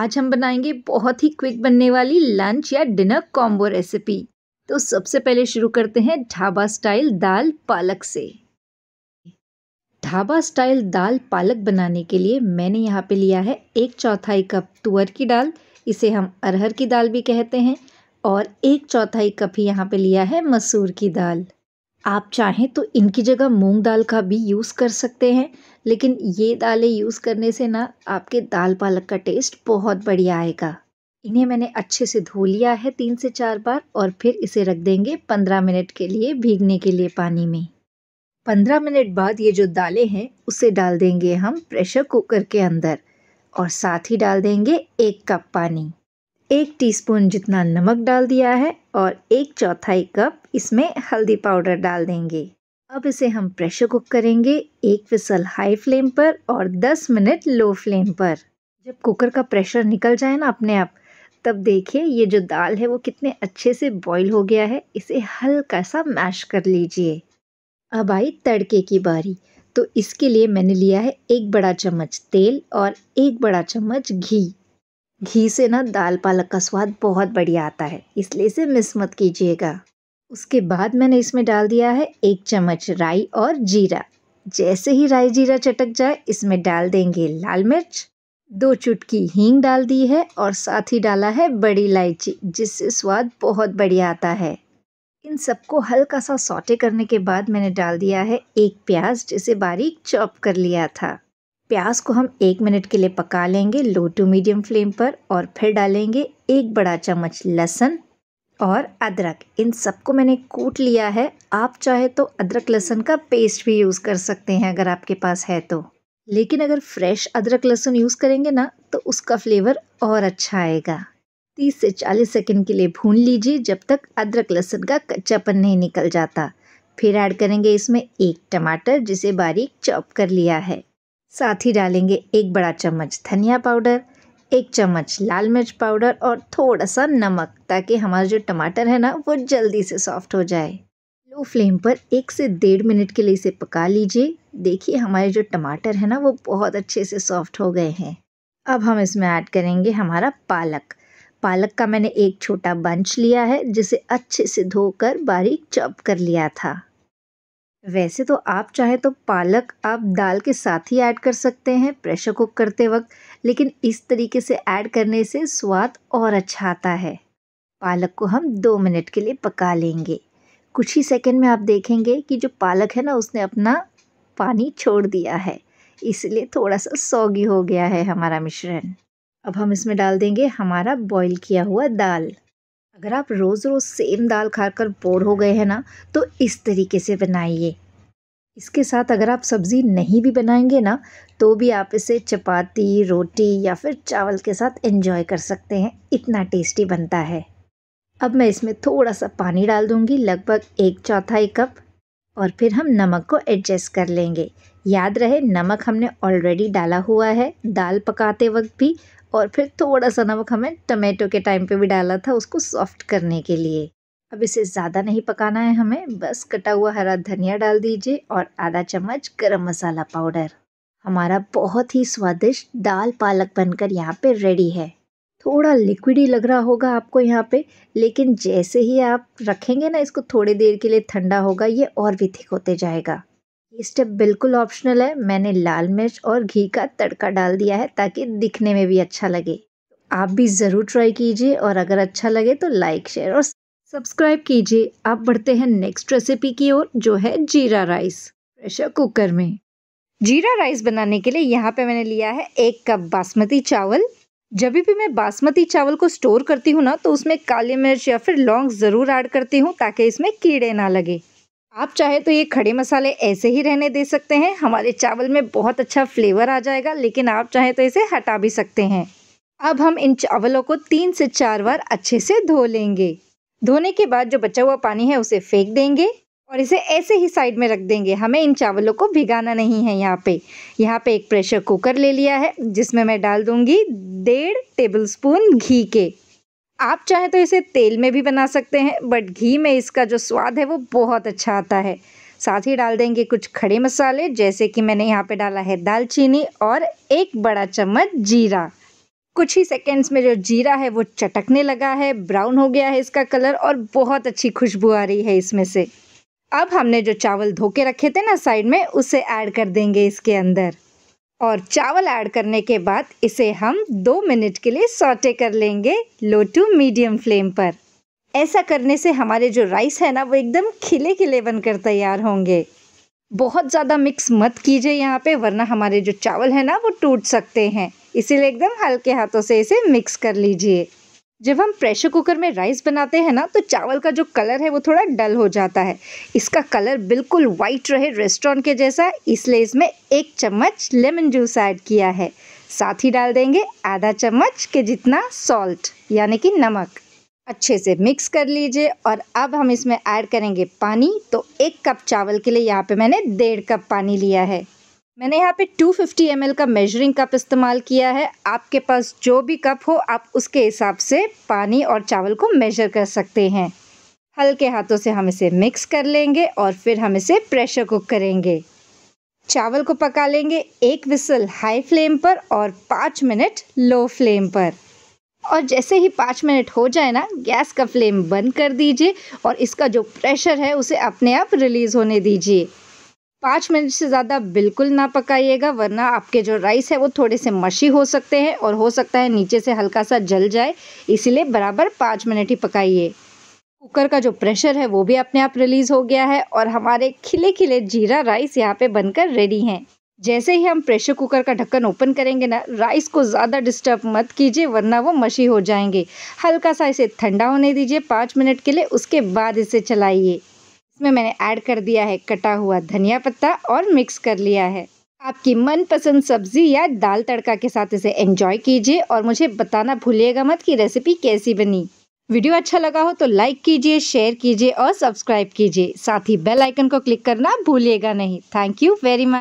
आज हम बनाएंगे बहुत ही क्विक बनने वाली लंच या डिनर कॉम्बो रेसिपी तो सबसे पहले शुरू करते हैं ढाबा स्टाइल दाल पालक से ढाबा स्टाइल दाल पालक बनाने के लिए मैंने यहाँ पे लिया है एक चौथाई कप तुअर की दाल इसे हम अरहर की दाल भी कहते हैं और एक चौथाई कप ही यहाँ पे लिया है मसूर की दाल आप चाहें तो इनकी जगह मूंग दाल का भी यूज़ कर सकते हैं लेकिन ये दालें यूज़ करने से ना आपके दाल पालक का टेस्ट बहुत बढ़िया आएगा इन्हें मैंने अच्छे से धो लिया है तीन से चार बार और फिर इसे रख देंगे पंद्रह मिनट के लिए भीगने के लिए पानी में पंद्रह मिनट बाद ये जो दालें हैं उसे डाल देंगे हम प्रेशर कुकर के अंदर और साथ ही डाल देंगे एक कप पानी एक टीस्पून जितना नमक डाल दिया है और एक चौथाई कप इसमें हल्दी पाउडर डाल देंगे अब इसे हम प्रेशर कुक करेंगे एक फिसल हाई फ्लेम पर और 10 मिनट लो फ्लेम पर जब कुकर का प्रेशर निकल जाए ना अपने आप तब देखिए ये जो दाल है वो कितने अच्छे से बॉईल हो गया है इसे हल्का सा मैश कर लीजिए अब आई तड़के की बारी तो इसके लिए मैंने लिया है एक बड़ा चम्मच तेल और एक बड़ा चम्मच घी घी से ना दाल पालक का स्वाद बहुत बढ़िया आता है इसलिए इसे मिस मत कीजिएगा उसके बाद मैंने इसमें डाल दिया है एक चम्मच राई और जीरा जैसे ही राई जीरा चटक जाए इसमें डाल देंगे लाल मिर्च दो चुटकी हींग डाल दी है और साथ ही डाला है बड़ी इलायची जिससे स्वाद बहुत बढ़िया आता है इन सबको हल्का सा सौटे करने के बाद मैंने डाल दिया है एक प्याज जिसे बारीक चॉप कर लिया था प्याज को हम एक मिनट के लिए पका लेंगे लो टू मीडियम फ्लेम पर और फिर डालेंगे एक बड़ा चम्मच लहसुन और अदरक इन सबको मैंने कूट लिया है आप चाहे तो अदरक लहसुन का पेस्ट भी यूज़ कर सकते हैं अगर आपके पास है तो लेकिन अगर फ्रेश अदरक लहसुन यूज़ करेंगे ना तो उसका फ्लेवर और अच्छा आएगा 30 से 40 सेकंड के लिए भून लीजिए जब तक अदरक लहसुन का कच्चापन नहीं निकल जाता फिर ऐड करेंगे इसमें एक टमाटर जिसे बारीक चॉप कर लिया है साथ ही डालेंगे एक बड़ा चम्मच धनिया पाउडर एक चम्मच लाल मिर्च पाउडर और थोड़ा सा नमक ताकि हमारा जो टमाटर है ना वो जल्दी से सॉफ्ट हो जाए लो फ्लेम पर एक से डेढ़ मिनट के लिए इसे पका लीजिए देखिए हमारे जो टमाटर है ना वो बहुत अच्छे से सॉफ्ट हो गए हैं अब हम इसमें ऐड करेंगे हमारा पालक पालक का मैंने एक छोटा बंच लिया है जिसे अच्छे से धोकर बारीक चॉप कर लिया था वैसे तो आप चाहें तो पालक आप दाल के साथ ही ऐड कर सकते हैं प्रेशर कुक करते वक्त लेकिन इस तरीके से ऐड करने से स्वाद और अच्छा आता है पालक को हम दो मिनट के लिए पका लेंगे कुछ ही सेकंड में आप देखेंगे कि जो पालक है ना उसने अपना पानी छोड़ दिया है इसलिए थोड़ा सा सौगी हो गया है हमारा मिश्रण अब हम इसमें डाल देंगे हमारा बॉईल किया हुआ दाल अगर आप रोज़ रोज़ सेम दाल खाकर बोर हो गए हैं ना तो इस तरीके से बनाइए इसके साथ अगर आप सब्ज़ी नहीं भी बनाएंगे ना तो भी आप इसे चपाती रोटी या फिर चावल के साथ एंजॉय कर सकते हैं इतना टेस्टी बनता है अब मैं इसमें थोड़ा सा पानी डाल दूँगी लगभग एक चौथाई कप और फिर हम नमक को एडजस्ट कर लेंगे याद रहे नमक हमने ऑलरेडी डाला हुआ है दाल पकाते वक्त भी और फिर थोड़ा सा नमक हमें टमाटो के टाइम पे भी डाला था उसको सॉफ्ट करने के लिए अब इसे ज़्यादा नहीं पकाना है हमें बस कटा हुआ हरा धनिया डाल दीजिए और आधा चम्मच गरम मसाला पाउडर हमारा बहुत ही स्वादिष्ट दाल पालक बनकर यहाँ पे रेडी है थोड़ा लिक्विड ही लग रहा होगा आपको यहाँ पे लेकिन जैसे ही आप रखेंगे ना इसको थोड़ी देर के लिए ठंडा होगा ये और भी थिक होते जाएगा ये स्टेप बिल्कुल ऑप्शनल है मैंने लाल मिर्च और घी का तड़का डाल दिया है ताकि दिखने में भी अच्छा लगे आप भी ज़रूर ट्राई कीजिए और अगर अच्छा लगे तो लाइक शेयर और सब्सक्राइब कीजिए आप बढ़ते हैं नेक्स्ट रेसिपी की ओर जो है जीरा राइस प्रेशर कुकर में जीरा राइस बनाने के लिए यहाँ पे मैंने लिया है एक कप बासमती चावल जब भी मैं बासमती चावल को स्टोर करती हूँ ना तो उसमें काली मिर्च या फिर लौंग ज़रूर ऐड करती हूँ ताकि इसमें कीड़े ना लगे आप चाहे तो ये खड़े मसाले ऐसे ही रहने दे सकते हैं हमारे चावल में बहुत अच्छा फ्लेवर आ जाएगा लेकिन आप चाहे तो इसे हटा भी सकते हैं अब हम इन चावलों को तीन से चार बार अच्छे से धो लेंगे धोने के बाद जो बचा हुआ पानी है उसे फेंक देंगे और इसे ऐसे ही साइड में रख देंगे हमें इन चावलों को भिगाना नहीं है यहाँ पे यहाँ पे एक प्रेशर कुकर ले लिया है जिसमें मैं डाल दूँगी डेढ़ टेबल स्पून घी के आप चाहे तो इसे तेल में भी बना सकते हैं बट घी में इसका जो स्वाद है वो बहुत अच्छा आता है साथ ही डाल देंगे कुछ खड़े मसाले जैसे कि मैंने यहाँ पे डाला है दालचीनी और एक बड़ा चम्मच जीरा कुछ ही सेकेंड्स में जो जीरा है वो चटकने लगा है ब्राउन हो गया है इसका कलर और बहुत अच्छी खुशबू आ रही है इसमें से अब हमने जो चावल धो के रखे थे ना साइड में उसे ऐड कर देंगे इसके अंदर और चावल ऐड करने के बाद इसे हम दो मिनट के लिए सौटे कर लेंगे लो टू मीडियम फ्लेम पर ऐसा करने से हमारे जो राइस है ना वो एकदम खिले खिले बनकर तैयार होंगे बहुत ज़्यादा मिक्स मत कीजिए यहाँ पे वरना हमारे जो चावल है ना वो टूट सकते हैं इसीलिए एकदम हल्के हाथों से इसे मिक्स कर लीजिए जब हम प्रेशर कुकर में राइस बनाते हैं ना तो चावल का जो कलर है वो थोड़ा डल हो जाता है इसका कलर बिल्कुल वाइट रहे रेस्टोरेंट के जैसा इसलिए इसमें एक चम्मच लेमन जूस ऐड किया है साथ ही डाल देंगे आधा चम्मच के जितना सॉल्ट यानी कि नमक अच्छे से मिक्स कर लीजिए और अब हम इसमें ऐड करेंगे पानी तो एक कप चावल के लिए यहाँ पे मैंने डेढ़ कप पानी लिया है मैंने यहाँ पे 250 फिफ्टी का मेजरिंग कप इस्तेमाल किया है आपके पास जो भी कप हो आप उसके हिसाब से पानी और चावल को मेजर कर सकते हैं हल्के हाथों से हम इसे मिक्स कर लेंगे और फिर हम इसे प्रेशर कुक करेंगे चावल को पका लेंगे एक विसल हाई फ्लेम पर और पाँच मिनट लो फ्लेम पर और जैसे ही पाँच मिनट हो जाए ना गैस का फ्लेम बंद कर दीजिए और इसका जो प्रेशर है उसे अपने आप रिलीज़ होने दीजिए पाँच मिनट से ज़्यादा बिल्कुल ना पकाइएगा वरना आपके जो राइस है वो थोड़े से मशी हो सकते हैं और हो सकता है नीचे से हल्का सा जल जाए इसीलिए बराबर पाँच मिनट ही पकाइए कुकर का जो प्रेशर है वो भी अपने आप रिलीज़ हो गया है और हमारे खिले खिले जीरा राइस यहाँ पे बनकर रेडी हैं जैसे ही हम प्रेशर कुकर का ढक्कन ओपन करेंगे ना राइस को ज़्यादा डिस्टर्ब मत कीजिए वरना वो मशी हो जाएंगे हल्का सा इसे ठंडा होने दीजिए पाँच मिनट के लिए उसके बाद इसे चलाइए इसमें मैंने ऐड कर दिया है कटा हुआ धनिया पत्ता और मिक्स कर लिया है आपकी मनपसंद सब्जी या दाल तड़का के साथ इसे एंजॉय कीजिए और मुझे बताना भूलिएगा मत कि रेसिपी कैसी बनी वीडियो अच्छा लगा हो तो लाइक कीजिए शेयर कीजिए और सब्सक्राइब कीजिए साथ ही बेल आइकन को क्लिक करना भूलिएगा नहीं थैंक यू वेरी मच